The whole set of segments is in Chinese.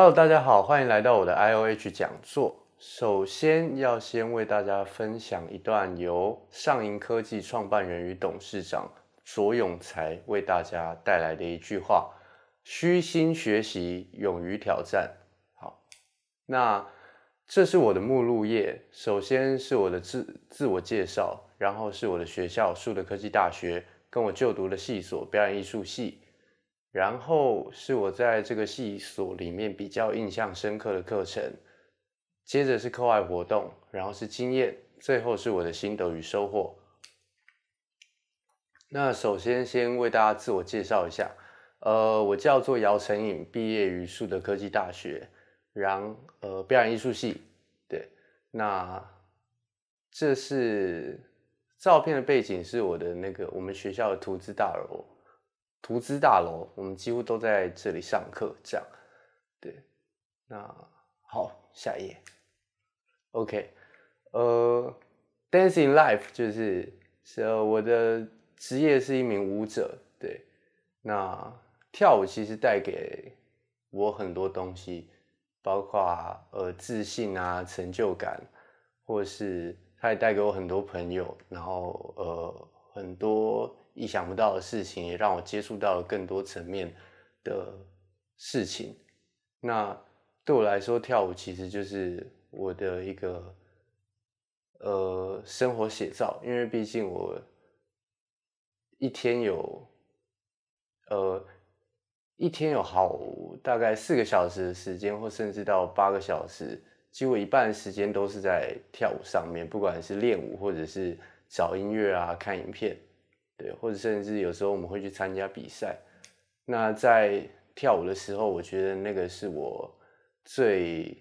Hello，大家好，欢迎来到我的 IOH 讲座。首先要先为大家分享一段由上银科技创办人与董事长卓永才为大家带来的一句话：虚心学习，勇于挑战。好，那这是我的目录页。首先是我的自自我介绍，然后是我的学校树德科技大学，跟我就读的系所表演艺术系。然后是我在这个系所里面比较印象深刻的课程，接着是课外活动，然后是经验，最后是我的心得与收获。那首先先为大家自我介绍一下，呃，我叫做姚晨颖，毕业于树德科技大学，然呃表演艺术系，对。那这是照片的背景是我的那个我们学校的图资大楼。图资大楼，我们几乎都在这里上课。这样，对，那好，下一页。OK，呃 d a n c in g life 就是，是我的职业是一名舞者。对，那跳舞其实带给我很多东西，包括呃自信啊、成就感，或是它也带给我很多朋友，然后呃很多。意想不到的事情也让我接触到了更多层面的事情。那对我来说，跳舞其实就是我的一个呃生活写照，因为毕竟我一天有呃一天有好大概四个小时的时间，或甚至到八个小时，几乎一半时间都是在跳舞上面，不管是练舞或者是找音乐啊、看影片。对，或者甚至有时候我们会去参加比赛。那在跳舞的时候，我觉得那个是我最，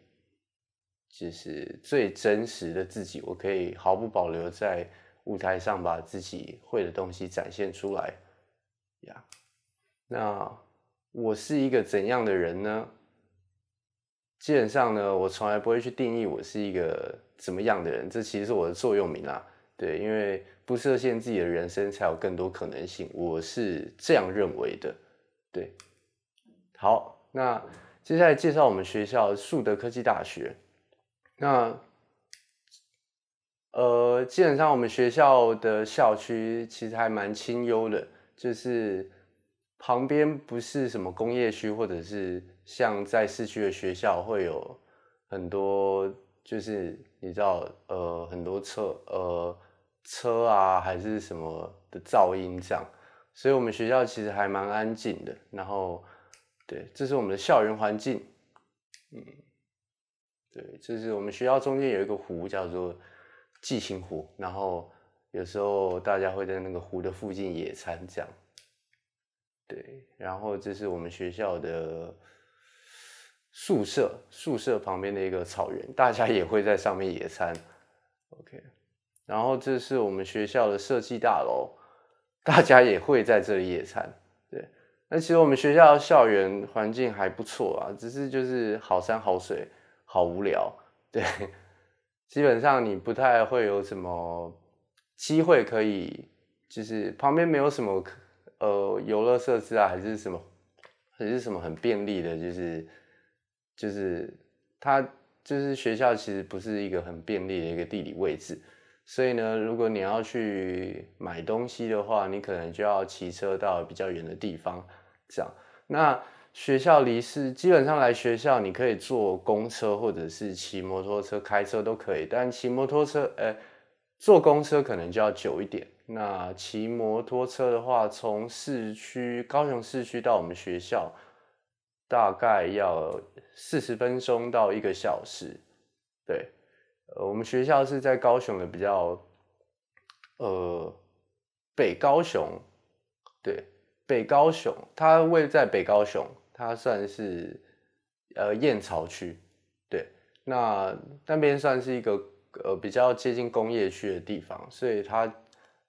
就是最真实的自己。我可以毫不保留在舞台上，把自己会的东西展现出来呀。那我是一个怎样的人呢？基本上呢，我从来不会去定义我是一个怎么样的人。这其实是我的座右铭啊。对，因为。不设限自己的人生，才有更多可能性。我是这样认为的，对。好，那接下来介绍我们学校树德科技大学。那，呃，基本上我们学校的校区其实还蛮清幽的，就是旁边不是什么工业区，或者是像在市区的学校，会有很多就是你知道，呃，很多车，呃。车啊，还是什么的噪音这样，所以我们学校其实还蛮安静的。然后，对，这是我们的校园环境。嗯，对，这是我们学校中间有一个湖，叫做寄情湖。然后有时候大家会在那个湖的附近野餐这样。对，然后这是我们学校的宿舍，宿舍旁边的一个草原，大家也会在上面野餐。OK。然后这是我们学校的设计大楼，大家也会在这里野餐。对，那其实我们学校校园环境还不错啊，只是就是好山好水，好无聊。对，基本上你不太会有什么机会可以，就是旁边没有什么呃游乐设施啊，还是什么，还是什么很便利的，就是就是它就是学校其实不是一个很便利的一个地理位置。所以呢，如果你要去买东西的话，你可能就要骑车到比较远的地方。这样，那学校离市基本上来学校，你可以坐公车或者是骑摩托车、开车都可以。但骑摩托车，呃，坐公车可能就要久一点。那骑摩托车的话，从市区高雄市区到我们学校，大概要四十分钟到一个小时，对。呃，我们学校是在高雄的比较，呃，北高雄，对，北高雄，它位在北高雄，它算是呃燕巢区，对，那那边算是一个呃比较接近工业区的地方，所以它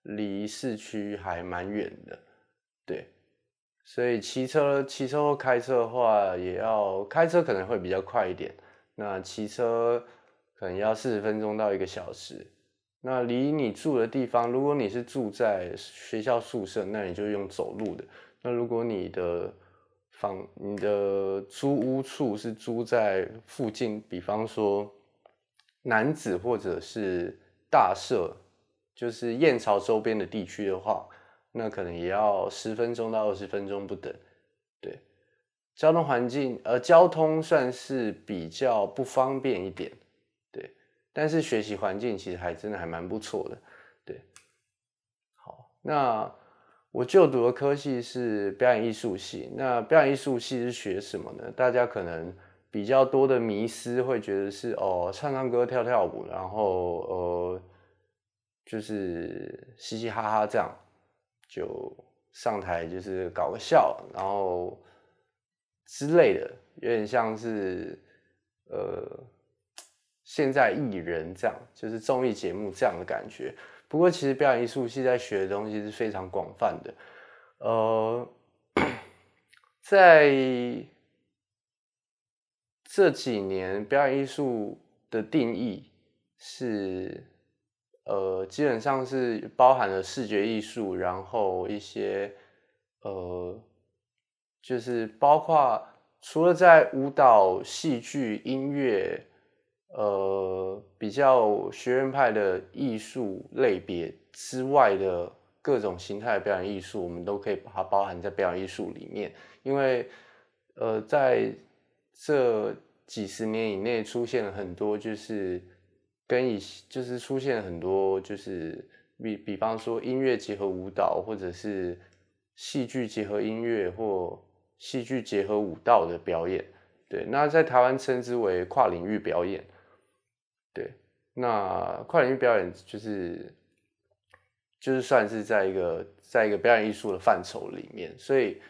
离市区还蛮远的，对，所以骑车骑车或开车的话，也要开车可能会比较快一点，那骑车。可能要四十分钟到一个小时。那离你住的地方，如果你是住在学校宿舍，那你就用走路的。那如果你的房、你的租屋处是租在附近，比方说男子或者是大社，就是燕巢周边的地区的话，那可能也要十分钟到二十分钟不等。对，交通环境呃，交通算是比较不方便一点。但是学习环境其实还真的还蛮不错的，对。好，那我就读的科系是表演艺术系。那表演艺术系是学什么呢？大家可能比较多的迷思会觉得是哦，唱唱歌，跳跳舞，然后呃，就是嘻嘻哈哈这样，就上台就是搞个笑，然后之类的，有点像是呃。现在艺人这样就是综艺节目这样的感觉。不过，其实表演艺术系在学的东西是非常广泛的。呃，在这几年，表演艺术的定义是呃，基本上是包含了视觉艺术，然后一些呃，就是包括除了在舞蹈、戏剧、音乐。呃，比较学院派的艺术类别之外的各种形态的表演艺术，我们都可以把它包含在表演艺术里面，因为呃，在这几十年以内出现了很多，就是跟以就是出现了很多，就是比比方说音乐结合舞蹈，或者是戏剧结合音乐或戏剧结合舞蹈的表演，对，那在台湾称之为跨领域表演。对，那跨领域表演就是就是算是在一个在一个表演艺术的范畴里面，所以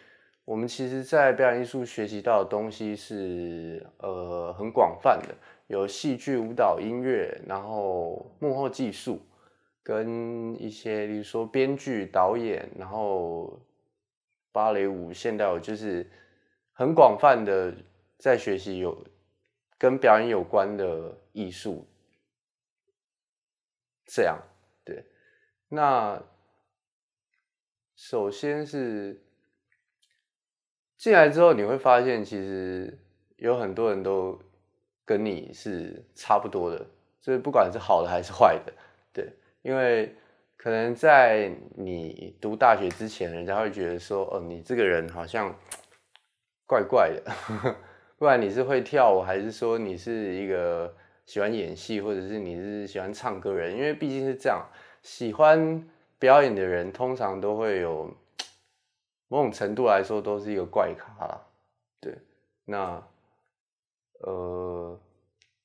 我们其实，在表演艺术学习到的东西是呃很广泛的，有戏剧、舞蹈、音乐，然后幕后技术跟一些，例如说编剧、导演，然后芭蕾舞、现代舞，就是很广泛的在学习有跟表演有关的艺术。这样，对。那首先是进来之后，你会发现其实有很多人都跟你是差不多的，所以不管是好的还是坏的，对。因为可能在你读大学之前，人家会觉得说，哦，你这个人好像怪怪的，不然你是会跳舞，还是说你是一个？喜欢演戏，或者是你是喜欢唱歌人，因为毕竟是这样。喜欢表演的人，通常都会有某种程度来说都是一个怪咖对。那呃，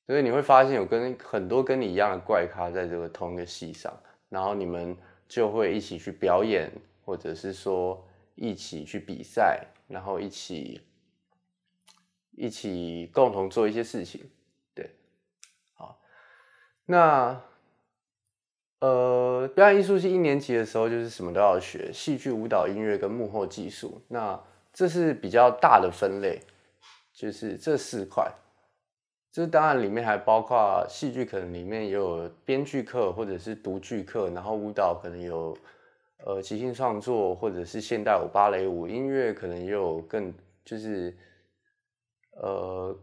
所以你会发现有跟很多跟你一样的怪咖在这个同一个戏上，然后你们就会一起去表演，或者是说一起去比赛，然后一起一起共同做一些事情。那，呃，表演艺术系一年级的时候，就是什么都要学，戏剧、舞蹈、音乐跟幕后技术。那这是比较大的分类，就是这四块。这当然里面还包括戏剧，可能里面也有编剧课或者是读剧课；然后舞蹈可能有呃即兴创作或者是现代舞、芭蕾舞；音乐可能也有更就是呃。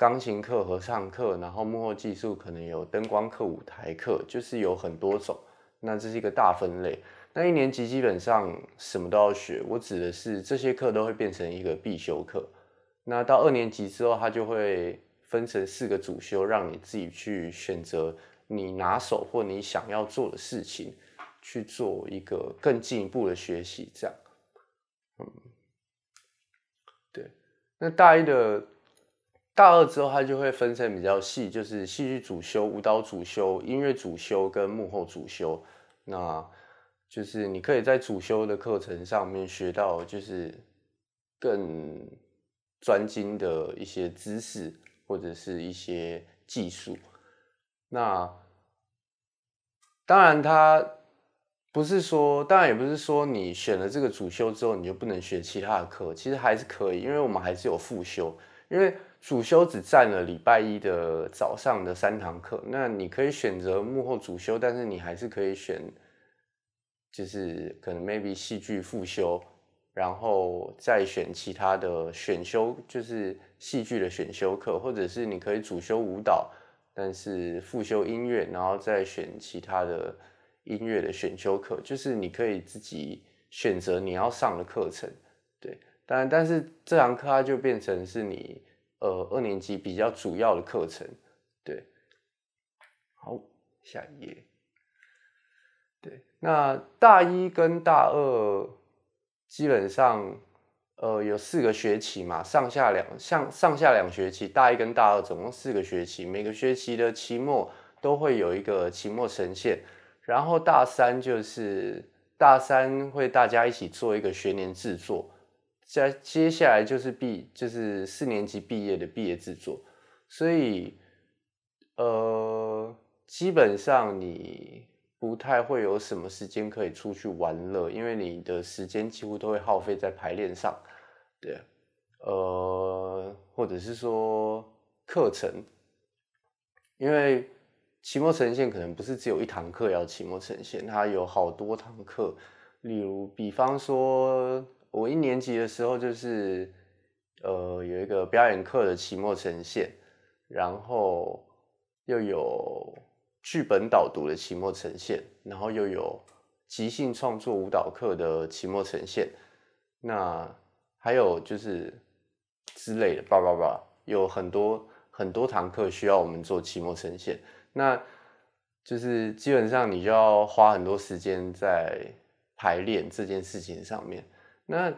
钢琴课和上课，然后幕后技术可能有灯光课、舞台课，就是有很多种。那这是一个大分类。那一年级基本上什么都要学，我指的是这些课都会变成一个必修课。那到二年级之后，它就会分成四个主修，让你自己去选择你拿手或你想要做的事情，去做一个更进一步的学习。这样，嗯，对。那大一的。大二之后，它就会分成比较细，就是戏剧主修、舞蹈主修、音乐主修跟幕后主修。那就是你可以在主修的课程上面学到，就是更专精的一些知识或者是一些技术。那当然，它不是说，当然也不是说你选了这个主修之后你就不能学其他的课，其实还是可以，因为我们还是有复修，因为。主修只占了礼拜一的早上的三堂课，那你可以选择幕后主修，但是你还是可以选，就是可能 maybe 戏剧复修，然后再选其他的选修，就是戏剧的选修课，或者是你可以主修舞蹈，但是复修音乐，然后再选其他的音乐的选修课，就是你可以自己选择你要上的课程，对，当然，但是这堂课它就变成是你。呃，二年级比较主要的课程，对。好，下一页。对，那大一跟大二基本上，呃，有四个学期嘛，上下两，上上下两学期，大一跟大二总共四个学期，每个学期的期末都会有一个期末呈现，然后大三就是大三会大家一起做一个学年制作。接接下来就是毕就是四年级毕业的毕业制作，所以呃，基本上你不太会有什么时间可以出去玩了，因为你的时间几乎都会耗费在排练上，对，呃，或者是说课程，因为期末呈现可能不是只有一堂课要期末呈现，它有好多堂课，例如比方说。我一年级的时候，就是呃有一个表演课的期末呈现，然后又有剧本导读的期末呈现，然后又有即兴创作舞蹈课的期末呈现，那还有就是之类的吧吧吧，有很多很多堂课需要我们做期末呈现，那就是基本上你就要花很多时间在排练这件事情上面。那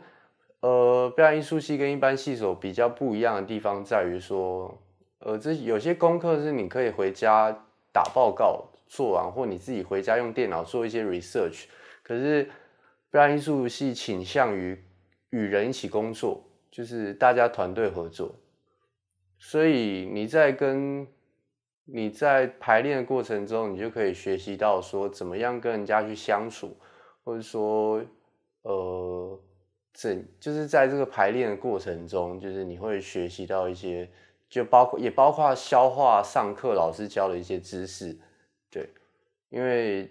呃，表演艺术系跟一般系所比较不一样的地方在于说，呃，这有些功课是你可以回家打报告做完，或你自己回家用电脑做一些 research。可是表演艺术系倾向于与人一起工作，就是大家团队合作。所以你在跟你在排练的过程中，你就可以学习到说怎么样跟人家去相处，或者说呃。整就是在这个排练的过程中，就是你会学习到一些，就包括也包括消化上课老师教的一些知识，对，因为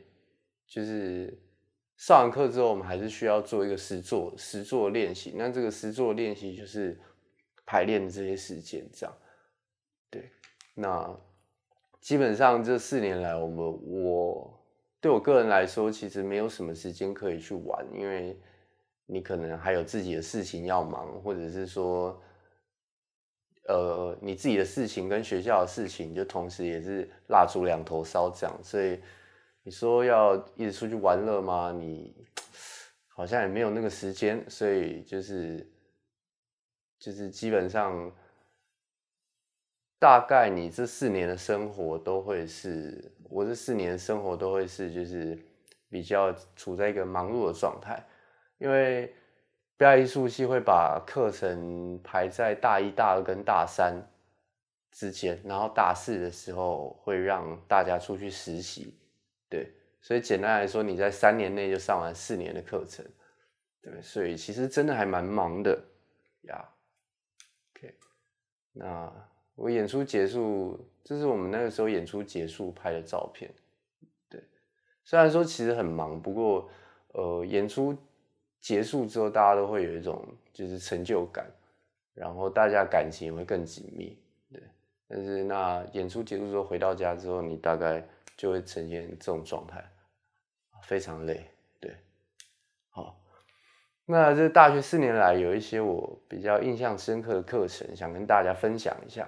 就是上完课之后，我们还是需要做一个实做实做练习，那这个实做练习就是排练的这些时间，这样，对，那基本上这四年来，我们我对我个人来说，其实没有什么时间可以去玩，因为。你可能还有自己的事情要忙，或者是说，呃，你自己的事情跟学校的事情，就同时也是蜡烛两头烧这样。所以你说要一直出去玩乐吗？你好像也没有那个时间。所以就是就是基本上，大概你这四年的生活都会是，我这四年的生活都会是，就是比较处在一个忙碌的状态。因为表演艺术系会把课程排在大一、大二跟大三之间，然后大四的时候会让大家出去实习，对，所以简单来说，你在三年内就上完四年的课程，对，所以其实真的还蛮忙的呀。OK，那我演出结束，这是我们那个时候演出结束拍的照片，对，虽然说其实很忙，不过呃，演出。结束之后，大家都会有一种就是成就感，然后大家感情会更紧密，对。但是那演出结束之后，回到家之后，你大概就会呈现这种状态，非常累，对。好，那这大学四年来有一些我比较印象深刻的课程，想跟大家分享一下，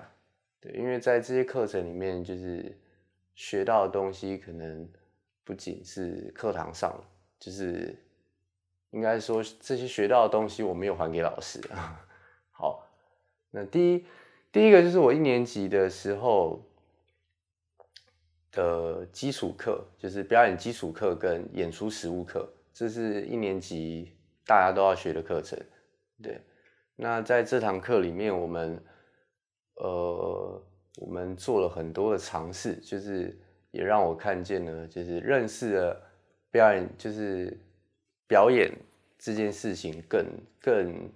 对。因为在这些课程里面，就是学到的东西，可能不仅是课堂上，就是。应该说，这些学到的东西我没有还给老师。好，那第一，第一个就是我一年级的时候的基础课，就是表演基础课跟演出实务课，这是一年级大家都要学的课程。对，那在这堂课里面，我们呃，我们做了很多的尝试，就是也让我看见了，就是认识了表演，就是。表演这件事情更更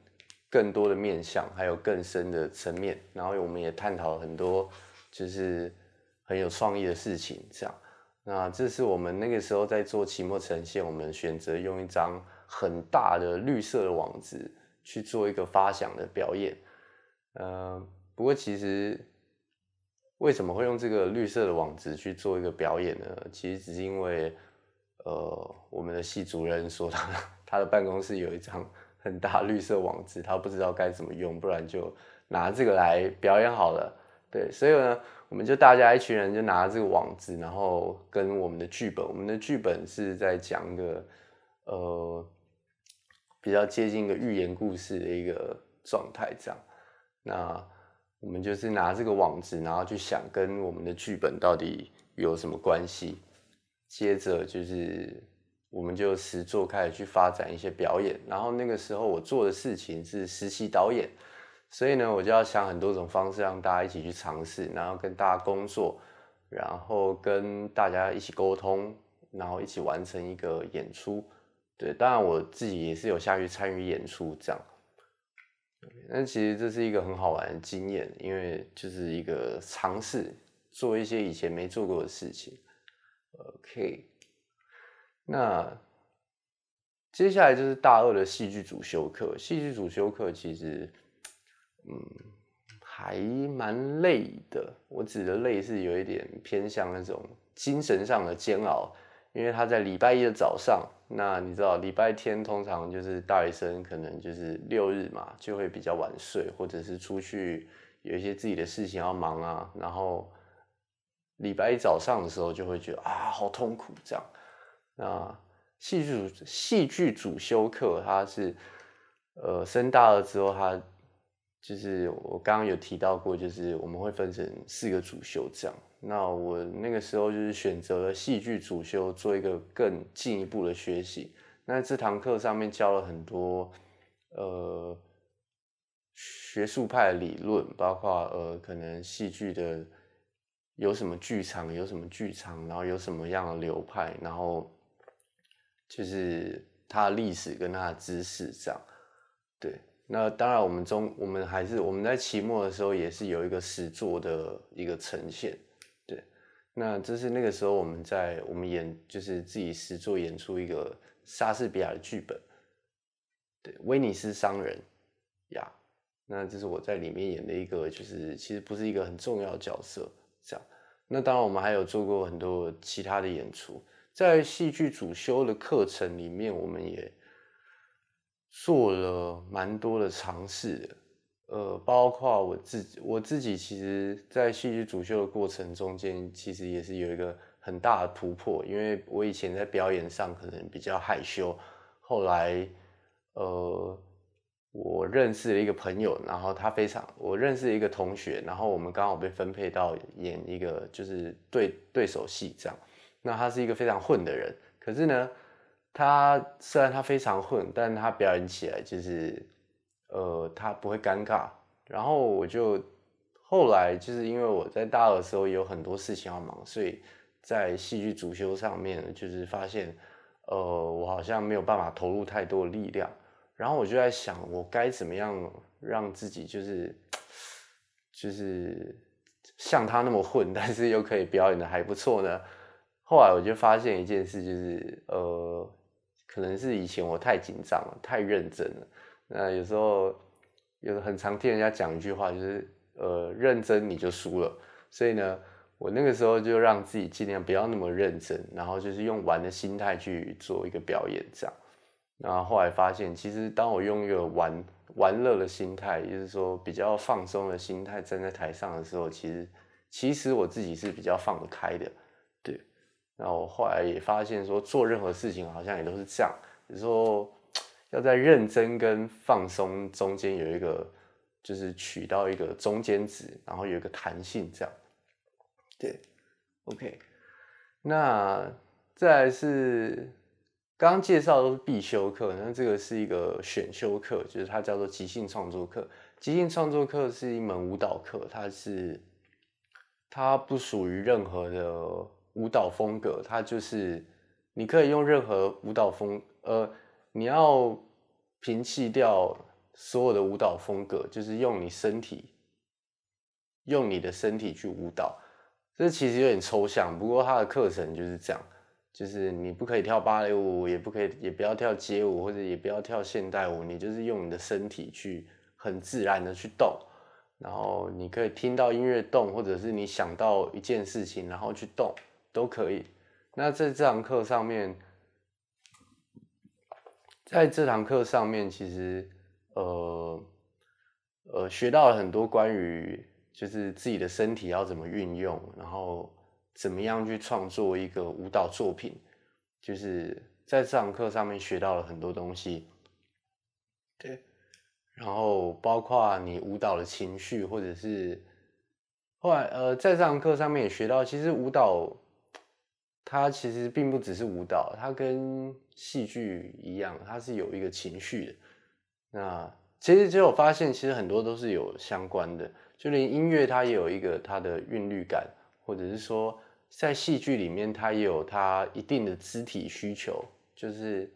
更多的面向，还有更深的层面。然后我们也探讨很多就是很有创意的事情。这样，那这是我们那个时候在做期末呈现，我们选择用一张很大的绿色的网子去做一个发响的表演。呃，不过其实为什么会用这个绿色的网子去做一个表演呢？其实只是因为。呃，我们的系主任说，他他的办公室有一张很大绿色网子，他不知道该怎么用，不然就拿这个来表演好了。对，所以呢，我们就大家一群人就拿这个网子，然后跟我们的剧本，我们的剧本是在讲一个呃比较接近一个寓言故事的一个状态这样。那我们就是拿这个网子，然后去想跟我们的剧本到底有什么关系。接着就是，我们就实作开始去发展一些表演。然后那个时候我做的事情是实习导演，所以呢，我就要想很多种方式让大家一起去尝试，然后跟大家工作，然后跟大家一起沟通，然后一起完成一个演出。对，当然我自己也是有下去参与演出这样。那其实这是一个很好玩的经验，因为就是一个尝试做一些以前没做过的事情。OK，那接下来就是大二的戏剧主修课。戏剧主修课其实，嗯，还蛮累的。我指的累是有一点偏向那种精神上的煎熬，因为他在礼拜一的早上。那你知道，礼拜天通常就是大学生可能就是六日嘛，就会比较晚睡，或者是出去有一些自己的事情要忙啊，然后。礼拜一早上的时候就会觉得啊，好痛苦这样。那戏剧戏剧主修课，它是呃，升大二之后，它就是我刚刚有提到过，就是我们会分成四个主修这样。那我那个时候就是选择了戏剧主修，做一个更进一步的学习。那这堂课上面教了很多呃学术派理论，包括呃可能戏剧的。有什么剧场，有什么剧场，然后有什么样的流派，然后就是它的历史跟它的知识这样。对，那当然我们中我们还是我们在期末的时候也是有一个实作的一个呈现。对，那这是那个时候我们在我们演就是自己实作演出一个莎士比亚的剧本，对，《威尼斯商人》呀，那这是我在里面演的一个，就是其实不是一个很重要的角色。这样，那当然我们还有做过很多其他的演出，在戏剧主修的课程里面，我们也做了蛮多的尝试，呃，包括我自己，我自己其实，在戏剧主修的过程中间，其实也是有一个很大的突破，因为我以前在表演上可能比较害羞，后来，呃。我认识了一个朋友，然后他非常；我认识一个同学，然后我们刚好被分配到演一个就是对对手戏这样。那他是一个非常混的人，可是呢，他虽然他非常混，但他表演起来就是，呃，他不会尴尬。然后我就后来就是因为我在大二的时候有很多事情要忙，所以在戏剧主修上面就是发现，呃，我好像没有办法投入太多力量。然后我就在想，我该怎么样让自己就是，就是像他那么混，但是又可以表演的还不错呢？后来我就发现一件事，就是呃，可能是以前我太紧张了，太认真了。那有时候，有很常听人家讲一句话，就是呃，认真你就输了。所以呢，我那个时候就让自己尽量不要那么认真，然后就是用玩的心态去做一个表演，这样。那后来发现，其实当我用一个玩玩乐的心态，就是说比较放松的心态站在台上的时候，其实其实我自己是比较放得开的，对。那我后来也发现，说做任何事情好像也都是这样，是说要在认真跟放松中间有一个，就是取到一个中间值，然后有一个弹性，这样，对，OK。那再是。刚刚介绍都是必修课，那这个是一个选修课，就是它叫做即兴创作课。即兴创作课是一门舞蹈课，它是它不属于任何的舞蹈风格，它就是你可以用任何舞蹈风，呃，你要摒弃掉所有的舞蹈风格，就是用你身体，用你的身体去舞蹈。这其实有点抽象，不过它的课程就是这样。就是你不可以跳芭蕾舞，也不可以，也不要跳街舞，或者也不要跳现代舞。你就是用你的身体去很自然的去动，然后你可以听到音乐动，或者是你想到一件事情然后去动都可以。那在这堂课上面，在这堂课上面，其实呃呃学到了很多关于就是自己的身体要怎么运用，然后。怎么样去创作一个舞蹈作品？就是在这堂课上面学到了很多东西，对，然后包括你舞蹈的情绪，或者是后来呃，在这堂课上面也学到，其实舞蹈它其实并不只是舞蹈，它跟戏剧一样，它是有一个情绪的。那其实只有发现，其实很多都是有相关的，就连音乐它也有一个它的韵律感，或者是说。在戏剧里面，它也有它一定的肢体需求；，就是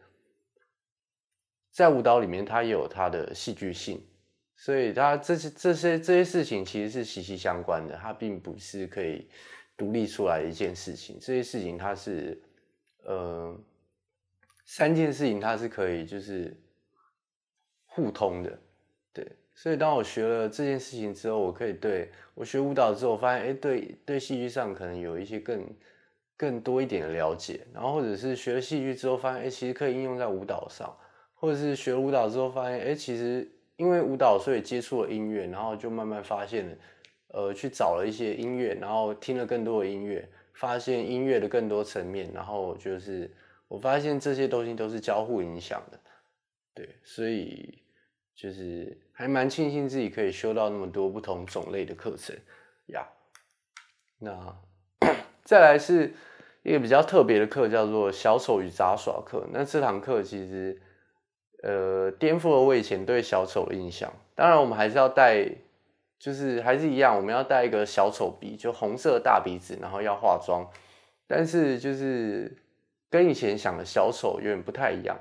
在舞蹈里面，它也有它的戏剧性。所以，它这些这些这些事情其实是息息相关的，它并不是可以独立出来的一件事情。这些事情，它是，呃，三件事情，它是可以就是互通的，对。所以，当我学了这件事情之后，我可以对我学舞蹈之后发现，哎，对对，戏剧上可能有一些更更多一点的了解。然后，或者是学了戏剧之后发现，哎，其实可以应用在舞蹈上。或者是学舞蹈之后发现，哎，其实因为舞蹈，所以接触了音乐，然后就慢慢发现了，呃，去找了一些音乐，然后听了更多的音乐，发现音乐的更多层面。然后就是我发现这些东西都是交互影响的，对，所以就是。还蛮庆幸自己可以修到那么多不同种类的课程呀。那 再来是一个比较特别的课，叫做小丑与杂耍课。那这堂课其实呃颠覆了我以前对小丑的印象。当然，我们还是要带，就是还是一样，我们要带一个小丑鼻，就红色大鼻子，然后要化妆。但是就是跟以前想的小丑有点不太一样。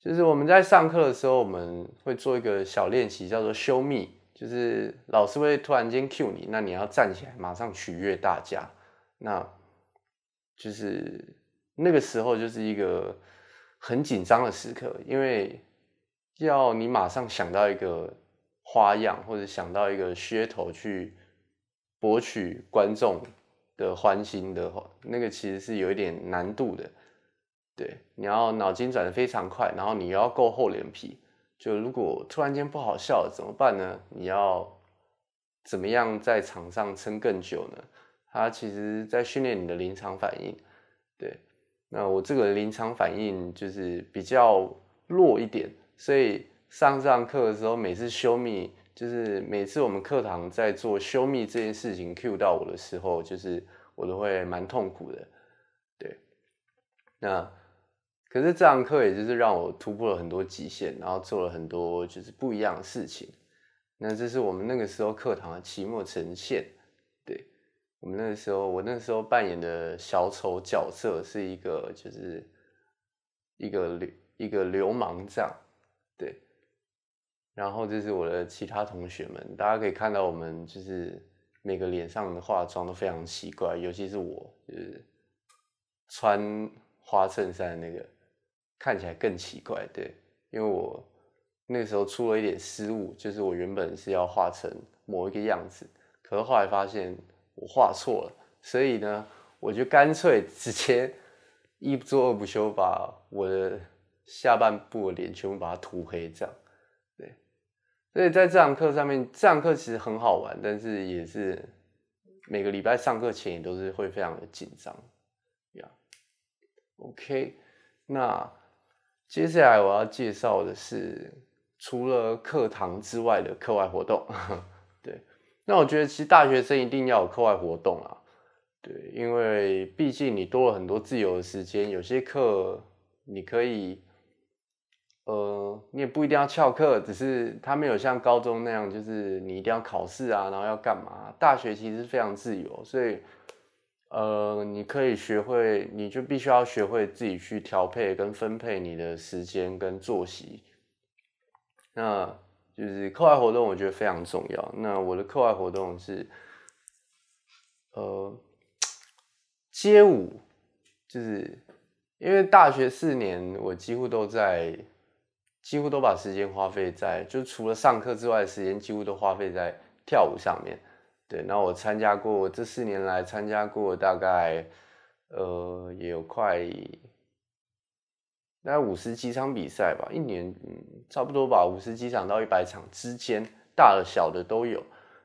就是我们在上课的时候，我们会做一个小练习，叫做 “show me”。就是老师会突然间 cue 你，那你要站起来，马上取悦大家。那就是那个时候，就是一个很紧张的时刻，因为要你马上想到一个花样，或者想到一个噱头去博取观众的欢心的话，那个其实是有一点难度的。对，你要脑筋转得非常快，然后你要够厚脸皮。就如果突然间不好笑了怎么办呢？你要怎么样在场上撑更久呢？他其实在训练你的临场反应。对，那我这个临场反应就是比较弱一点，所以上这堂课的时候，每次修密就是每次我们课堂在做修密这件事情 cue 到我的时候，就是我都会蛮痛苦的。对，那。可是这堂课也就是让我突破了很多极限，然后做了很多就是不一样的事情。那这是我们那个时候课堂的期末呈现，对，我们那个时候我那时候扮演的小丑角色是一个就是一个流一个流氓这样，对。然后这是我的其他同学们，大家可以看到我们就是每个脸上的化妆都非常奇怪，尤其是我就是穿花衬衫那个。看起来更奇怪，对，因为我那时候出了一点失误，就是我原本是要画成某一个样子，可是后来发现我画错了，所以呢，我就干脆直接一不做二不休，把我的下半部的脸全部把它涂黑，这样，对，所以在这堂课上面，这堂课其实很好玩，但是也是每个礼拜上课前也都是会非常的紧张，一样，OK，那。接下来我要介绍的是，除了课堂之外的课外活动。对，那我觉得其实大学生一定要有课外活动啊。对，因为毕竟你多了很多自由的时间，有些课你可以，呃，你也不一定要翘课，只是他没有像高中那样，就是你一定要考试啊，然后要干嘛。大学其实非常自由，所以。呃，你可以学会，你就必须要学会自己去调配跟分配你的时间跟作息。那就是课外活动，我觉得非常重要。那我的课外活动是，呃，街舞，就是因为大学四年，我几乎都在，几乎都把时间花费在，就除了上课之外的时间，几乎都花费在跳舞上面。对，那我参加过，这四年来参加过大概，呃，也有快，那五十几场比赛吧，一年嗯、差不多吧，五十几场到一百场之间，大的小的都有。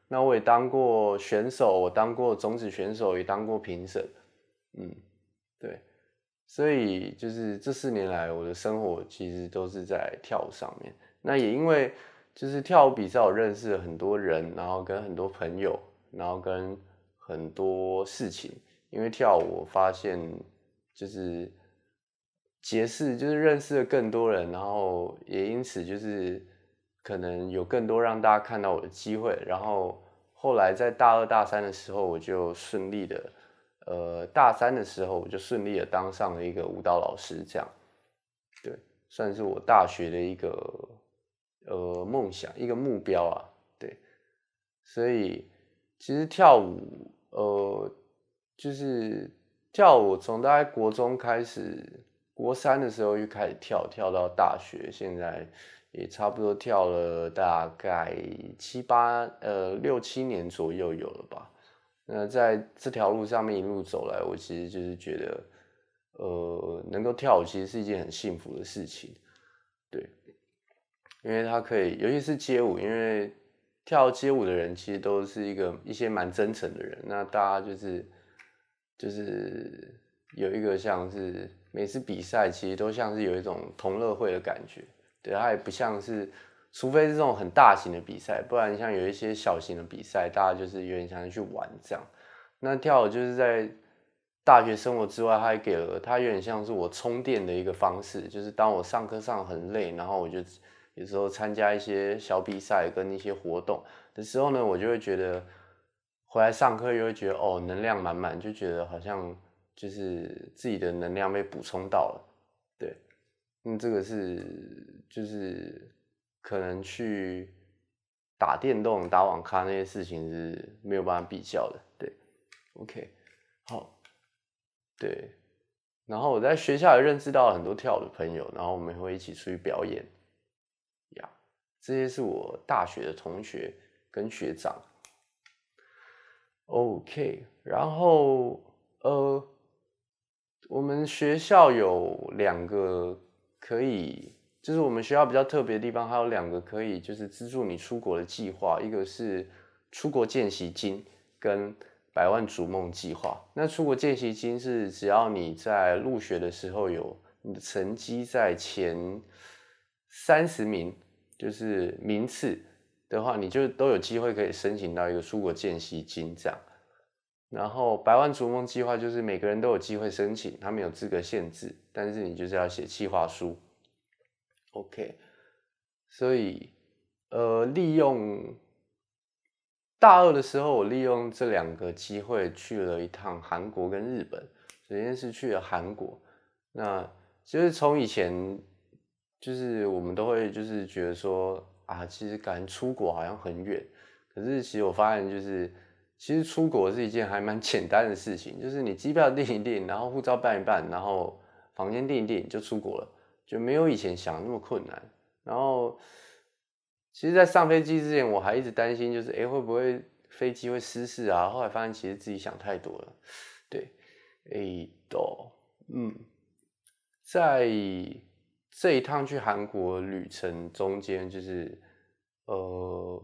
那我也当过选手，我当过种子选手，也当过评审，嗯，对。所以就是这四年来，我的生活其实都是在跳舞上面。那也因为就是跳舞比赛，我认识了很多人，然后跟很多朋友。然后跟很多事情，因为跳舞发现就是结识，就是认识了更多人，然后也因此就是可能有更多让大家看到我的机会。然后后来在大二、大三的时候，我就顺利的，呃，大三的时候我就顺利的当上了一个舞蹈老师，这样，对，算是我大学的一个呃梦想，一个目标啊，对，所以。其实跳舞，呃，就是跳舞，从大概国中开始，国三的时候就开始跳，跳到大学，现在也差不多跳了大概七八，呃，六七年左右有了吧。那在这条路上面一路走来，我其实就是觉得，呃，能够跳舞其实是一件很幸福的事情，对，因为它可以，尤其是街舞，因为。跳街舞的人其实都是一个一些蛮真诚的人，那大家就是就是有一个像是每次比赛其实都像是有一种同乐会的感觉，对，它也不像是，除非是这种很大型的比赛，不然像有一些小型的比赛，大家就是有点像去玩这样。那跳舞就是在大学生活之外，它给了它有点像是我充电的一个方式，就是当我上课上很累，然后我就。有时候参加一些小比赛跟一些活动的时候呢，我就会觉得回来上课又会觉得哦，能量满满，就觉得好像就是自己的能量被补充到了。对，嗯，这个是就是可能去打电动、打网咖那些事情是没有办法比较的。对，OK，好，对，然后我在学校也认识到了很多跳舞的朋友，然后我们会一起出去表演。呀，这些是我大学的同学跟学长。OK，然后呃，我们学校有两个可以，就是我们学校比较特别的地方，还有两个可以，就是资助你出国的计划，一个是出国见习金跟百万逐梦计划。那出国见习金是只要你在入学的时候有你的成绩在前。三十名就是名次的话，你就都有机会可以申请到一个出国见习金奖。然后百万逐梦计划就是每个人都有机会申请，他们有资格限制，但是你就是要写计划书。OK，所以呃，利用大二的时候，我利用这两个机会去了一趟韩国跟日本。首先是去了韩国，那就是从以前。就是我们都会就是觉得说啊，其实觉出国好像很远，可是其实我发现就是，其实出国是一件还蛮简单的事情，就是你机票订一订，然后护照办一办，然后房间订一订就出国了，就没有以前想那么困难。然后，其实，在上飞机之前我还一直担心，就是哎会不会飞机会失事啊？后来发现其实自己想太多了。对，A 到嗯，在。这一趟去韩国旅程中间，就是呃，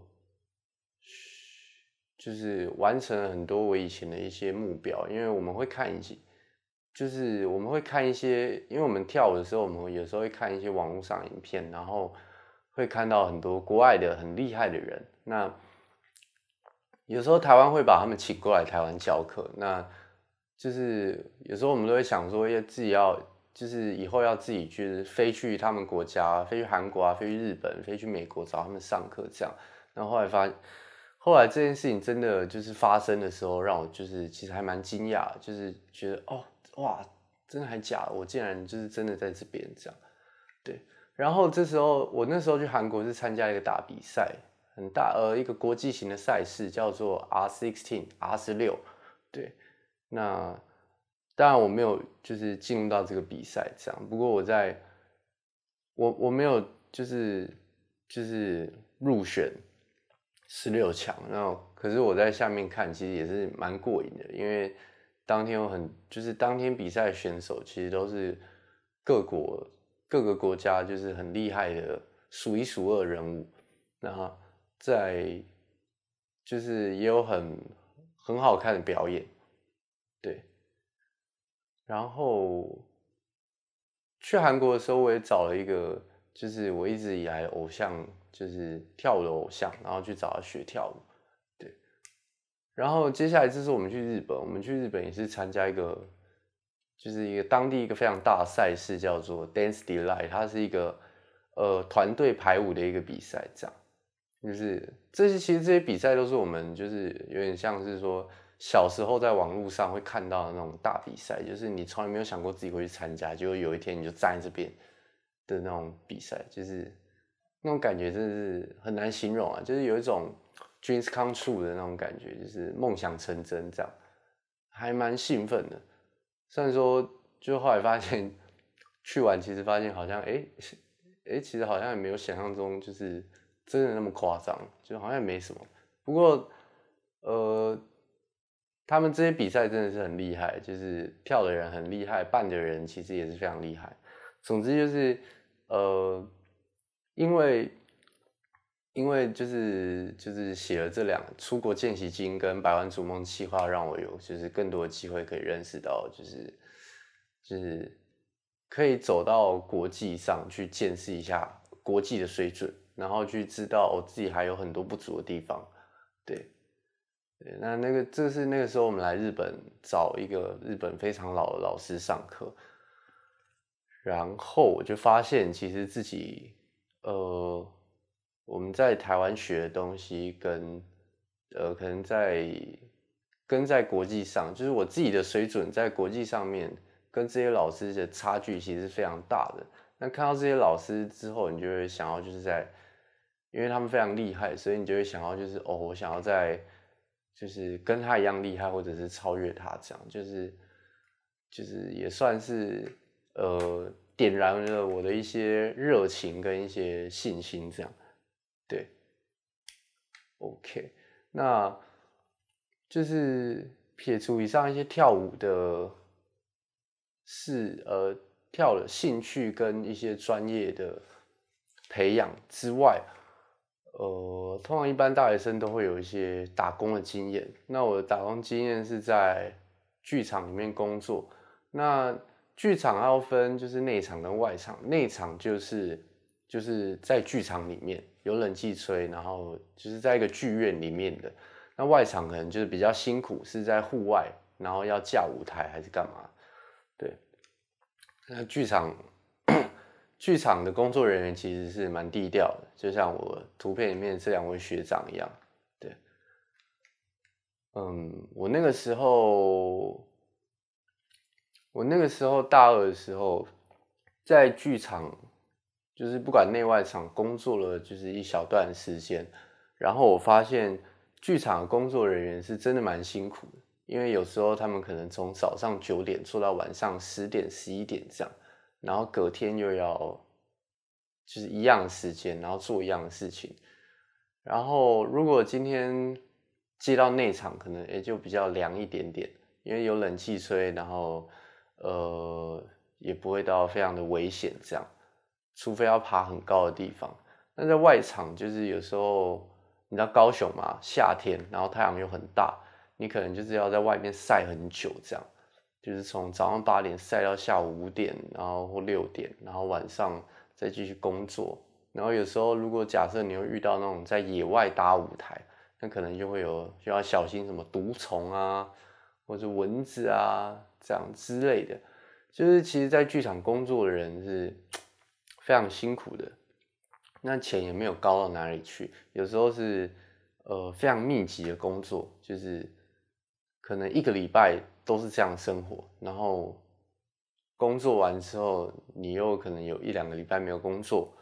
就是完成了很多我以前的一些目标。因为我们会看一些，就是我们会看一些，因为我们跳舞的时候，我们有时候会看一些网络上影片，然后会看到很多国外的很厉害的人。那有时候台湾会把他们请过来台湾教课，那就是有时候我们都会想说，要自己要。就是以后要自己去飞去他们国家，飞去韩国啊，飞去日本，飞去美国找他们上课这样。然后后来发，后来这件事情真的就是发生的时候，让我就是其实还蛮惊讶，就是觉得哦哇，真的还假？我竟然就是真的在这边这样。对，然后这时候我那时候去韩国是参加一个大比赛，很大呃一个国际型的赛事，叫做 R Sixteen R 十六，对，那。当然我没有就是进入到这个比赛这样，不过我在，我我没有就是就是入选十六强，然后可是我在下面看其实也是蛮过瘾的，因为当天有很就是当天比赛的选手其实都是各国各个国家就是很厉害的数一数二人物，然后在就是也有很很好看的表演，对。然后去韩国的时候，我也找了一个，就是我一直以来偶像，就是跳舞的偶像，然后去找他学跳舞。对。然后接下来就是我们去日本，我们去日本也是参加一个，就是一个当地一个非常大的赛事，叫做 Dance Delight，它是一个呃团队排舞的一个比赛，这样。就是这些，其实这些比赛都是我们，就是有点像是说。小时候在网络上会看到的那种大比赛，就是你从来没有想过自己会去参加，结果有一天你就站在这边的那种比赛，就是那种感觉真的是很难形容啊，就是有一种 dreams come true 的那种感觉，就是梦想成真这样，还蛮兴奋的。虽然说，就后来发现去玩，其实发现好像哎哎，其实好像也没有想象中就是真的那么夸张，就好像没什么。不过呃。他们这些比赛真的是很厉害，就是跳的人很厉害，办的人其实也是非常厉害。总之就是，呃，因为因为就是就是写了这两出国见习金跟百万逐梦计划，让我有就是更多的机会可以认识到，就是就是可以走到国际上去见识一下国际的水准，然后去知道我自己还有很多不足的地方，对。那那个，这是那个时候我们来日本找一个日本非常老的老师上课，然后我就发现，其实自己，呃，我们在台湾学的东西跟，呃，可能在，跟在国际上，就是我自己的水准在国际上面跟这些老师的差距其实是非常大的。那看到这些老师之后，你就会想要，就是在，因为他们非常厉害，所以你就会想要，就是哦，我想要在。就是跟他一样厉害，或者是超越他这样，就是，就是也算是，呃，点燃了我的一些热情跟一些信心这样，对，OK，那，就是撇除以上一些跳舞的，是呃，跳的兴趣跟一些专业的培养之外。呃，通常一般大学生都会有一些打工的经验。那我的打工经验是在剧场里面工作。那剧场要分就是内场跟外场。内场就是就是在剧场里面有冷气吹，然后就是在一个剧院里面的。那外场可能就是比较辛苦，是在户外，然后要架舞台还是干嘛？对。那剧场。剧场的工作人员其实是蛮低调的，就像我图片里面这两位学长一样。对，嗯，我那个时候，我那个时候大二的时候，在剧场，就是不管内外场工作了，就是一小段时间。然后我发现，剧场工作人员是真的蛮辛苦，的，因为有时候他们可能从早上九点做到晚上十点、十一点这样。然后隔天又要就是一样的时间，然后做一样的事情。然后如果今天接到内场，可能也就比较凉一点点，因为有冷气吹，然后呃也不会到非常的危险这样。除非要爬很高的地方。那在外场就是有时候你知道高雄嘛，夏天然后太阳又很大，你可能就是要在外面晒很久这样。就是从早上八点晒到下午五点，然后或六点，然后晚上再继续工作。然后有时候，如果假设你要遇到那种在野外搭舞台，那可能就会有需要小心什么毒虫啊，或者蚊子啊这样之类的。就是其实，在剧场工作的人是非常辛苦的，那钱也没有高到哪里去。有时候是呃非常密集的工作，就是可能一个礼拜。都是这样生活，然后工作完之后，你又可能有一两个礼拜没有工作，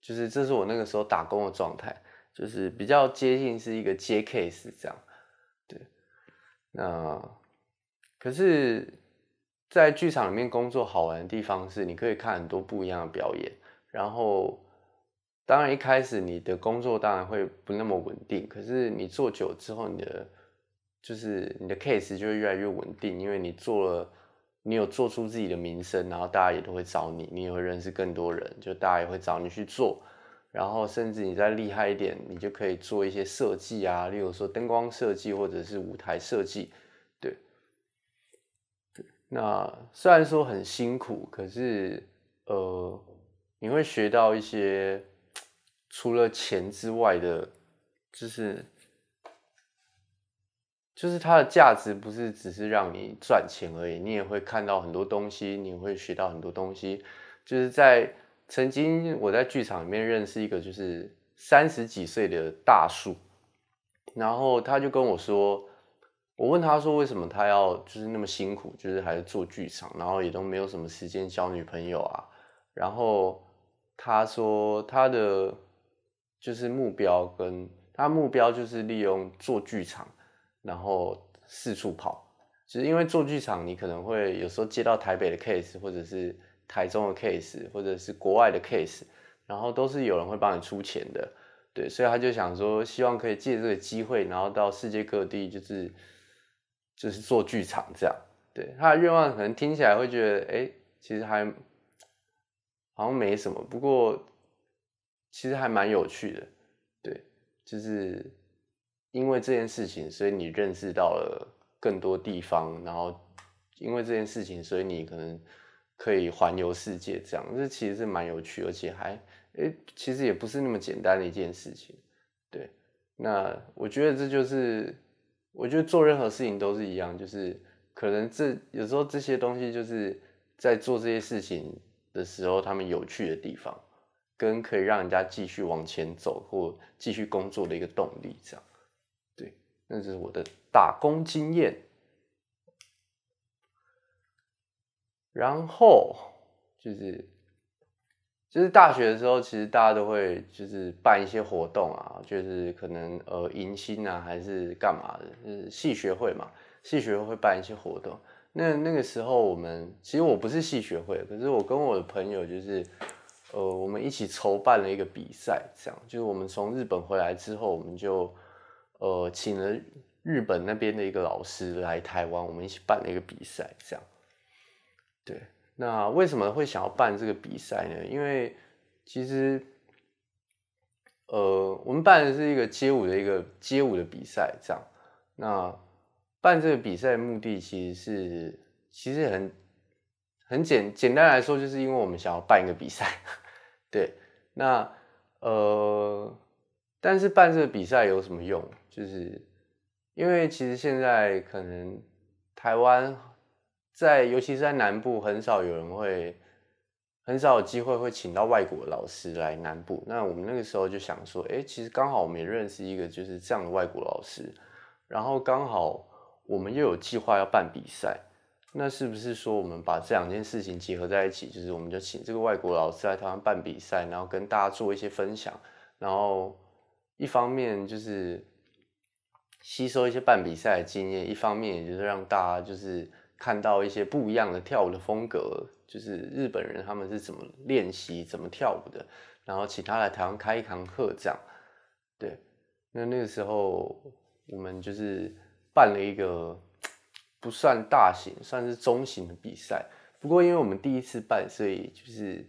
就是这是我那个时候打工的状态，就是比较接近是一个接 case 这样。对，那可是，在剧场里面工作好玩的地方是，你可以看很多不一样的表演。然后，当然一开始你的工作当然会不那么稳定，可是你做久之后，你的。就是你的 case 就会越来越稳定，因为你做了，你有做出自己的名声，然后大家也都会找你，你也会认识更多人，就大家也会找你去做，然后甚至你再厉害一点，你就可以做一些设计啊，例如说灯光设计或者是舞台设计，对。那虽然说很辛苦，可是呃，你会学到一些 除了钱之外的，就是。就是它的价值不是只是让你赚钱而已，你也会看到很多东西，你会学到很多东西。就是在曾经我在剧场里面认识一个就是三十几岁的大叔，然后他就跟我说，我问他说为什么他要就是那么辛苦，就是还是做剧场，然后也都没有什么时间交女朋友啊。然后他说他的就是目标跟他目标就是利用做剧场。然后四处跑，就是因为做剧场，你可能会有时候接到台北的 case，或者是台中的 case，或者是国外的 case，然后都是有人会帮你出钱的，对，所以他就想说，希望可以借这个机会，然后到世界各地，就是就是做剧场这样。对，他的愿望可能听起来会觉得，哎，其实还好像没什么，不过其实还蛮有趣的，对，就是。因为这件事情，所以你认识到了更多地方，然后因为这件事情，所以你可能可以环游世界，这样这其实是蛮有趣，而且还诶，其实也不是那么简单的一件事情。对，那我觉得这就是，我觉得做任何事情都是一样，就是可能这有时候这些东西就是在做这些事情的时候，他们有趣的地方，跟可以让人家继续往前走或继续工作的一个动力，这样。那这是我的打工经验，然后就是就是大学的时候，其实大家都会就是办一些活动啊，就是可能呃迎新啊还是干嘛的，就是系学会嘛，系学会办一些活动。那那个时候我们其实我不是系学会，可是我跟我的朋友就是呃我们一起筹办了一个比赛，这样就是我们从日本回来之后，我们就。呃，请了日本那边的一个老师来台湾，我们一起办了一个比赛，这样。对，那为什么会想要办这个比赛呢？因为其实，呃，我们办的是一个街舞的一个街舞的比赛，这样。那办这个比赛目的其实是，其实很很简简单来说，就是因为我们想要办一个比赛。对，那呃，但是办这个比赛有什么用？就是因为其实现在可能台湾在，尤其是在南部，很少有人会，很少有机会会请到外国老师来南部。那我们那个时候就想说，哎，其实刚好我们也认识一个就是这样的外国老师，然后刚好我们又有计划要办比赛，那是不是说我们把这两件事情结合在一起，就是我们就请这个外国老师来台湾办比赛，然后跟大家做一些分享，然后一方面就是。吸收一些办比赛的经验，一方面也就是让大家就是看到一些不一样的跳舞的风格，就是日本人他们是怎么练习、怎么跳舞的，然后请他来台湾开一堂课这样。对，那那个时候我们就是办了一个不算大型、算是中型的比赛，不过因为我们第一次办，所以就是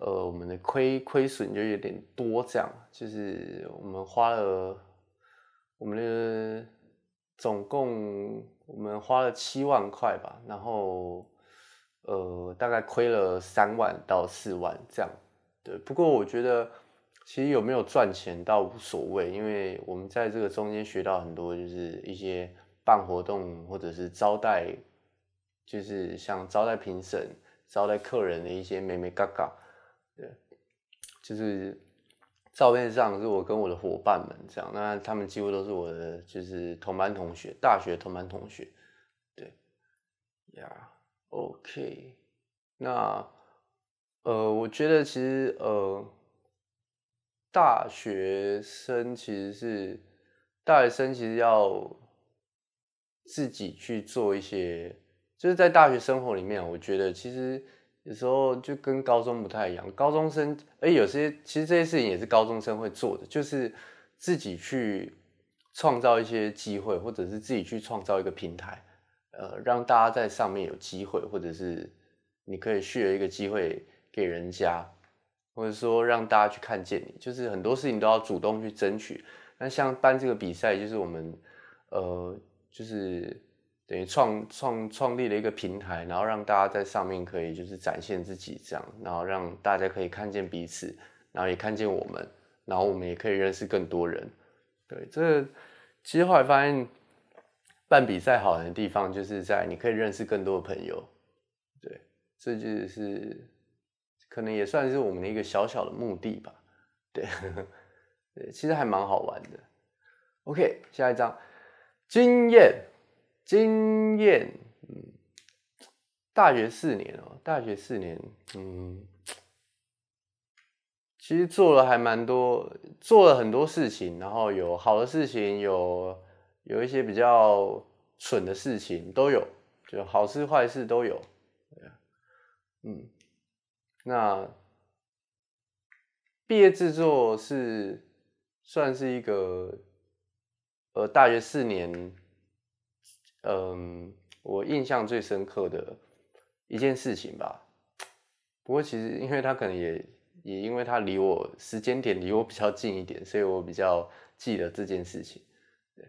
呃我们的亏亏损就有点多这样，就是我们花了。我们的总共我们花了七万块吧，然后，呃，大概亏了三万到四万这样。对，不过我觉得其实有没有赚钱倒无所谓，因为我们在这个中间学到很多，就是一些办活动或者是招待，就是像招待评审、招待客人的一些美美嘎嘎，对，就是。照片上是我跟我的伙伴们这样，那他们几乎都是我的，就是同班同学，大学同班同学。对，呀，OK，那，呃，我觉得其实，呃，大学生其实是大学生，其实要自己去做一些，就是在大学生活里面，我觉得其实。有时候就跟高中不太一样，高中生，哎，有些其实这些事情也是高中生会做的，就是自己去创造一些机会，或者是自己去创造一个平台，呃，让大家在上面有机会，或者是你可以续了一个机会给人家，或者说让大家去看见你，就是很多事情都要主动去争取。那像办这个比赛，就是我们，呃，就是。等于创创创立了一个平台，然后让大家在上面可以就是展现自己，这样，然后让大家可以看见彼此，然后也看见我们，然后我们也可以认识更多人。对，这其实后来发现办比赛好的地方，就是在你可以认识更多的朋友。对，这就是可能也算是我们的一个小小的目的吧。对，对，其实还蛮好玩的。OK，下一张，经验。经验，嗯，大学四年哦，大学四年，嗯，其实做了还蛮多，做了很多事情，然后有好的事情，有有一些比较蠢的事情都有，就好事坏事都有，嗯，那毕业制作是算是一个，呃，大学四年。嗯，我印象最深刻的一件事情吧。不过其实，因为他可能也也因为他离我时间点离我比较近一点，所以我比较记得这件事情。对，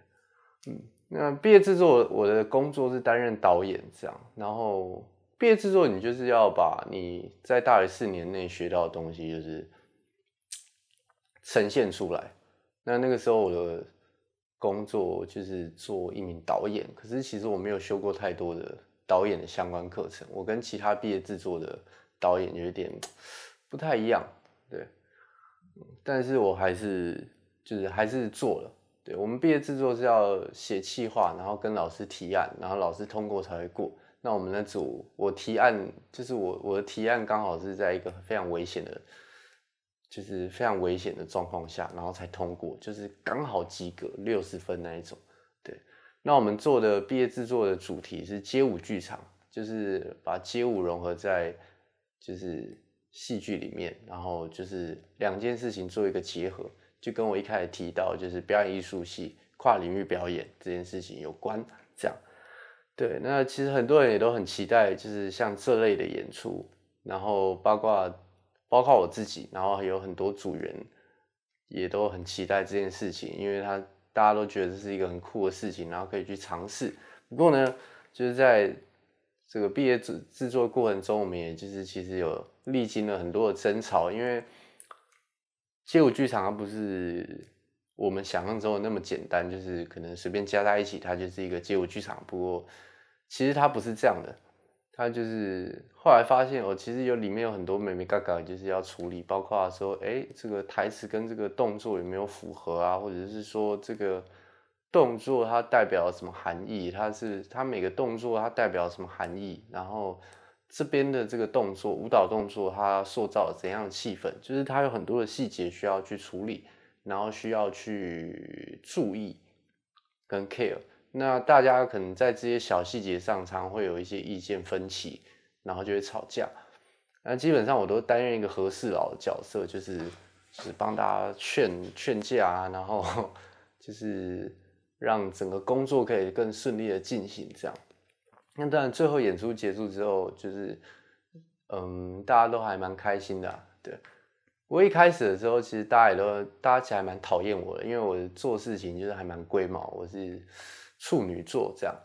嗯，那毕业制作，我的工作是担任导演这样。然后毕业制作，你就是要把你在大学四年内学到的东西，就是呈现出来。那那个时候我的。工作就是做一名导演，可是其实我没有修过太多的导演的相关课程。我跟其他毕业制作的导演有一点不太一样，对。但是我还是就是还是做了。对我们毕业制作是要写企划，然后跟老师提案，然后老师通过才会过。那我们的组我提案就是我我的提案刚好是在一个非常危险的。就是非常危险的状况下，然后才通过，就是刚好及格六十分那一种。对，那我们做的毕业制作的主题是街舞剧场，就是把街舞融合在就是戏剧里面，然后就是两件事情做一个结合，就跟我一开始提到就是表演艺术系跨领域表演这件事情有关。这样，对，那其实很多人也都很期待，就是像这类的演出，然后八卦。包括我自己，然后有很多组员也都很期待这件事情，因为他大家都觉得这是一个很酷的事情，然后可以去尝试。不过呢，就是在这个毕业制制作过程中，我们也就是其实有历经了很多的争吵，因为街舞剧场它不是我们想象中的那么简单，就是可能随便加在一起，它就是一个街舞剧场。不过其实它不是这样的。他就是后来发现，哦，其实有里面有很多美美嘎嘎，就是要处理，包括说，哎，这个台词跟这个动作有没有符合啊？或者是说，这个动作它代表什么含义？它是它每个动作它代表什么含义？然后这边的这个动作舞蹈动作它塑造怎样的气氛？就是它有很多的细节需要去处理，然后需要去注意跟 care。那大家可能在这些小细节上常会有一些意见分歧，然后就会吵架。那基本上我都担任一个和事佬的角色，就是就是帮大家劝劝架，然后就是让整个工作可以更顺利的进行。这样。那当然，最后演出结束之后，就是嗯，大家都还蛮开心的。对，我一开始的时候，其实大家也都大家其实还蛮讨厌我的，因为我做事情就是还蛮龟毛，我是。处女座这样，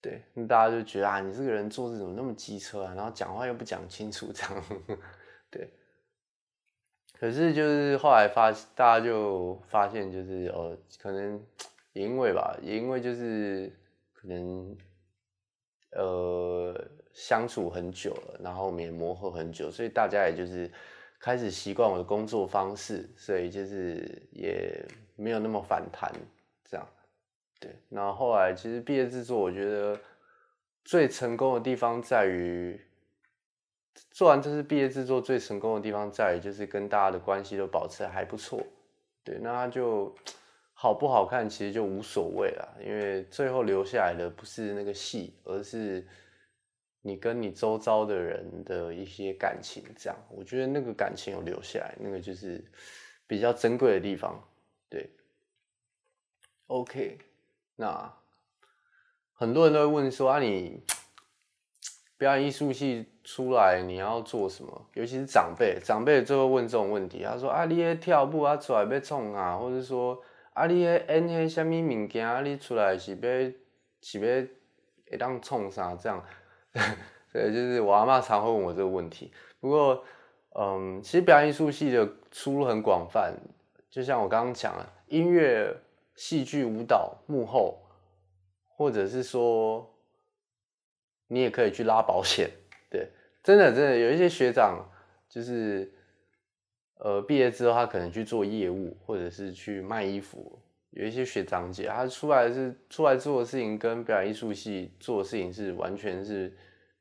对，那大家就觉得啊，你这个人做事怎么那么机车啊，然后讲话又不讲清楚这样，对。可是就是后来发，大家就发现就是哦，可能因为吧，也因为就是可能呃相处很久了，然后也磨合很久，所以大家也就是开始习惯我的工作方式，所以就是也没有那么反弹。对，然后后来其实毕业制作，我觉得最成功的地方在于，做完这次毕业制作最成功的地方在于，就是跟大家的关系都保持的还不错。对，那他就好不好看其实就无所谓了，因为最后留下来的不是那个戏，而是你跟你周遭的人的一些感情。这样，我觉得那个感情有留下来，那个就是比较珍贵的地方。对，OK。那很多人都会问说啊，你表演艺术系出来你要做什么？尤其是长辈，长辈最后问这种问题，他说啊，你咧跳舞啊出来要冲啊，或者说啊，你咧演些什么物件？你出来是被是被会当从啥这样？所以就是我阿妈常会问我这个问题。不过，嗯，其实表演艺术系的出路很广泛，就像我刚刚讲了音乐。戏剧舞蹈幕后，或者是说，你也可以去拉保险，对，真的真的有一些学长就是，呃，毕业之后他可能去做业务，或者是去卖衣服。有一些学长姐，他出来是出来做的事情跟表演艺术系做的事情是完全是，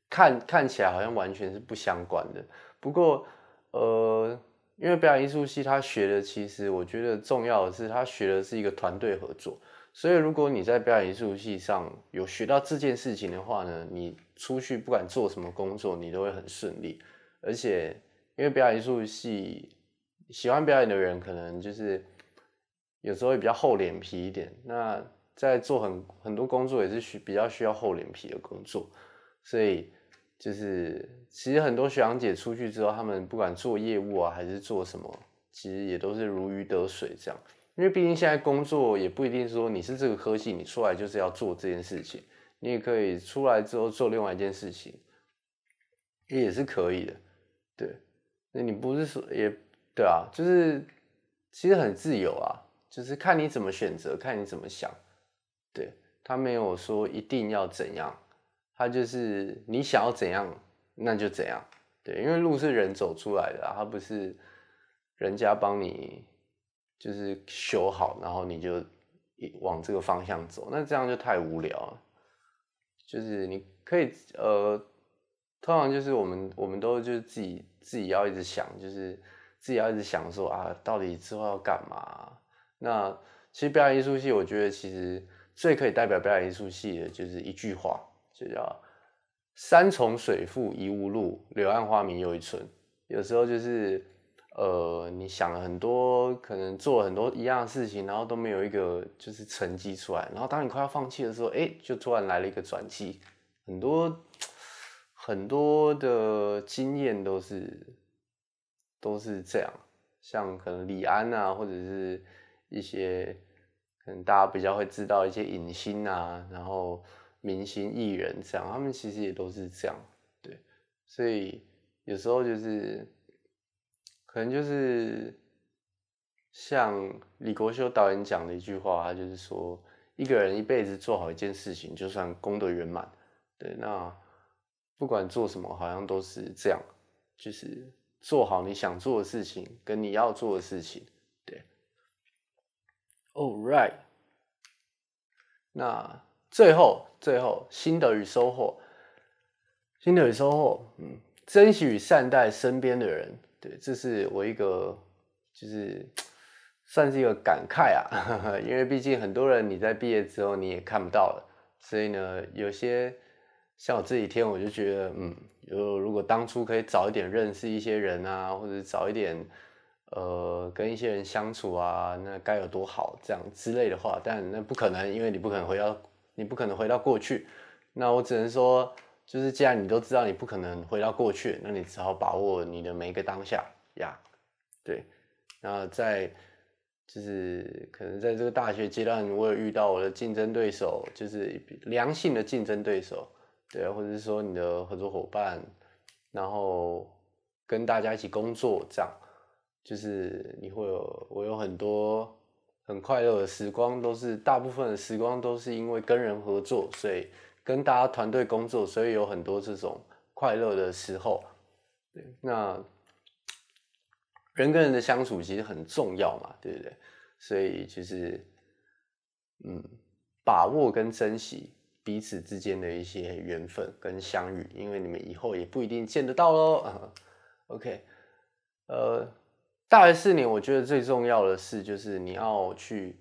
看看起来好像完全是不相关的。不过，呃。因为表演艺术系，他学的其实我觉得重要的是，他学的是一个团队合作。所以，如果你在表演艺术系上有学到这件事情的话呢，你出去不管做什么工作，你都会很顺利。而且，因为表演艺术系，喜欢表演的人可能就是有时候也比较厚脸皮一点。那在做很很多工作也是需比较需要厚脸皮的工作，所以。就是，其实很多学长姐出去之后，他们不管做业务啊，还是做什么，其实也都是如鱼得水这样。因为毕竟现在工作也不一定说你是这个科系，你出来就是要做这件事情，你也可以出来之后做另外一件事情，也是可以的。对，那你不是说也对啊？就是其实很自由啊，就是看你怎么选择，看你怎么想。对他没有说一定要怎样。他就是你想要怎样，那就怎样。对，因为路是人走出来的，他不是人家帮你就是修好，然后你就往这个方向走。那这样就太无聊了。就是你可以呃，通常就是我们我们都就是自己自己要一直想，就是自己要一直想说啊，到底之后要干嘛？那其实表演艺术系，我觉得其实最可以代表表演艺术系的就是一句话。叫“山重水复疑无路，柳暗花明又一村”。有时候就是，呃，你想了很多，可能做了很多一样的事情，然后都没有一个就是成绩出来。然后当你快要放弃的时候，哎，就突然来了一个转机。很多很多的经验都是都是这样。像可能李安啊，或者是一些可能大家比较会知道一些影星啊，然后。明星艺人这样，他们其实也都是这样，对，所以有时候就是，可能就是像李国修导演讲的一句话，他就是说，一个人一辈子做好一件事情，就算功德圆满，对，那不管做什么，好像都是这样，就是做好你想做的事情，跟你要做的事情，对，All right，那。最后，最后心得与收获，心得与收获，嗯，珍惜与善待身边的人，对，这是我一个，就是算是一个感慨啊，因为毕竟很多人你在毕业之后你也看不到了，所以呢，有些像我这几天我就觉得，嗯，有如果当初可以早一点认识一些人啊，或者早一点，呃，跟一些人相处啊，那该有多好这样之类的话，但那不可能，因为你不可能回到。你不可能回到过去，那我只能说，就是既然你都知道你不可能回到过去，那你只好把握你的每一个当下呀。对，那在就是可能在这个大学阶段，我有遇到我的竞争对手，就是良性的竞争对手，对，或者是说你的合作伙伴，然后跟大家一起工作这样，就是你会有我有很多。很快乐的时光都是，大部分的时光都是因为跟人合作，所以跟大家团队工作，所以有很多这种快乐的时候。对，那人跟人的相处其实很重要嘛，对不对？所以就是，嗯，把握跟珍惜彼此之间的一些缘分跟相遇，因为你们以后也不一定见得到喽。OK，呃。大学四年，我觉得最重要的事就是你要去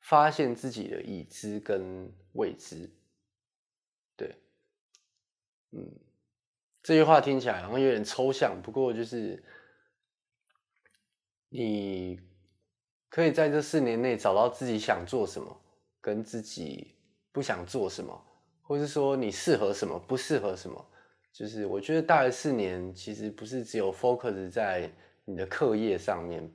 发现自己的已知跟未知。对，嗯，这句话听起来好像有点抽象，不过就是你可以在这四年内找到自己想做什么，跟自己不想做什么，或是说你适合什么，不适合什么。就是我觉得大学四年其实不是只有 focus 在。你的课业上面，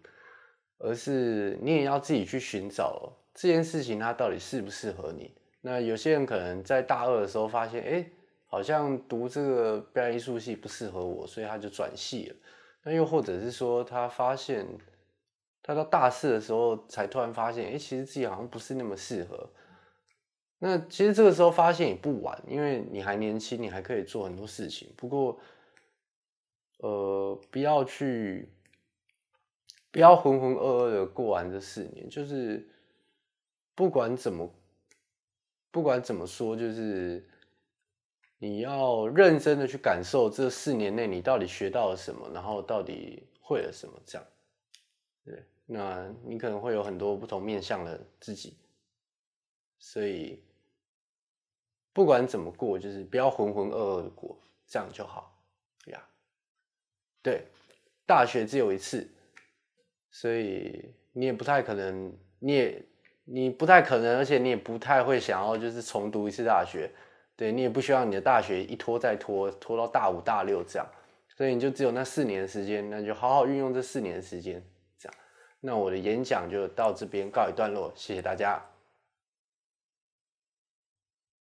而是你也要自己去寻找这件事情，它到底适不适合你。那有些人可能在大二的时候发现，哎，好像读这个表演艺术系不适合我，所以他就转系了。那又或者是说，他发现他到大四的时候才突然发现，哎，其实自己好像不是那么适合。那其实这个时候发现也不晚，因为你还年轻，你还可以做很多事情。不过，呃，不要去。不要浑浑噩噩的过完这四年，就是不管怎么，不管怎么说，就是你要认真的去感受这四年内你到底学到了什么，然后到底会了什么，这样。对，那你可能会有很多不同面向的自己，所以不管怎么过，就是不要浑浑噩噩的过，这样就好呀。对，大学只有一次。所以你也不太可能，你也你不太可能，而且你也不太会想要就是重读一次大学，对你也不希望你的大学一拖再拖，拖到大五大六这样，所以你就只有那四年时间，那就好好运用这四年时间，这样，那我的演讲就到这边告一段落，谢谢大家。